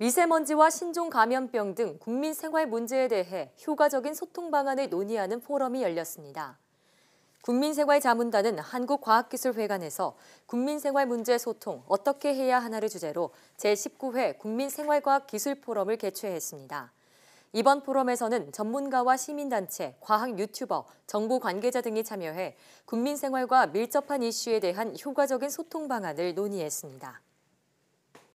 미세먼지와 신종 감염병 등 국민 생활 문제에 대해 효과적인 소통 방안을 논의하는 포럼이 열렸습니다. 국민생활자문단은 한국과학기술회관에서 국민생활 문제 소통 어떻게 해야 하나를 주제로 제19회 국민생활과학기술포럼을 개최했습니다. 이번 포럼에서는 전문가와 시민단체, 과학 유튜버, 정부 관계자 등이 참여해 국민생활과 밀접한 이슈에 대한 효과적인 소통 방안을 논의했습니다.